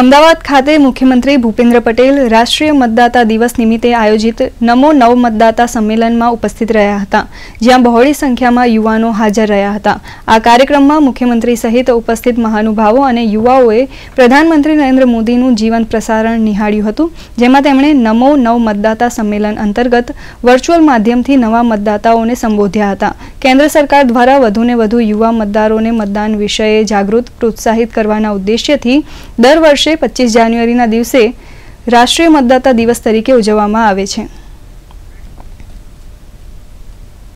અમદાવાદ ખાતે મુખ્યમંત્રી ભૂપેન્દ્ર પટેલ રાષ્ટ્રીય મતદાતા દિવસ નિમિત્તે આયોજિત નમો નવ મતદાતા સંમેલનમાં ઉપસ્થિત રહ્યા હતા જ્યાં બહોળી સંખ્યામાં યુવાનો હાજર રહ્યા હતા આ કાર્યક્રમમાં મુખ્યમંત્રી સહિત ઉપસ્થિત મહાનુભાવો અને યુવાઓએ પ્રધાનમંત્રી નરેન્દ્ર મોદીનું જીવંત પ્રસારણ નિહાળ્યું હતું જેમાં તેમણે નમો નવ મતદાતા સંમેલન અંતર્ગત વર્ચ્યુઅલ માધ્યમથી નવા મતદાતાઓને સંબોધ્યા હતા કેન્દ્ર સરકાર દ્વારા વધુને વધુ યુવા મતદારોને મતદાન વિષયે જાગૃત પ્રોત્સાહિત કરવાના ઉદ્દેશ્યથી દર વર્ષે વર્ષે પચીસ જાન્યુઆરીના દિવસે રાષ્ટ્રીય મતદાતા દિવસ તરીકે ઉજવવામાં આવે છે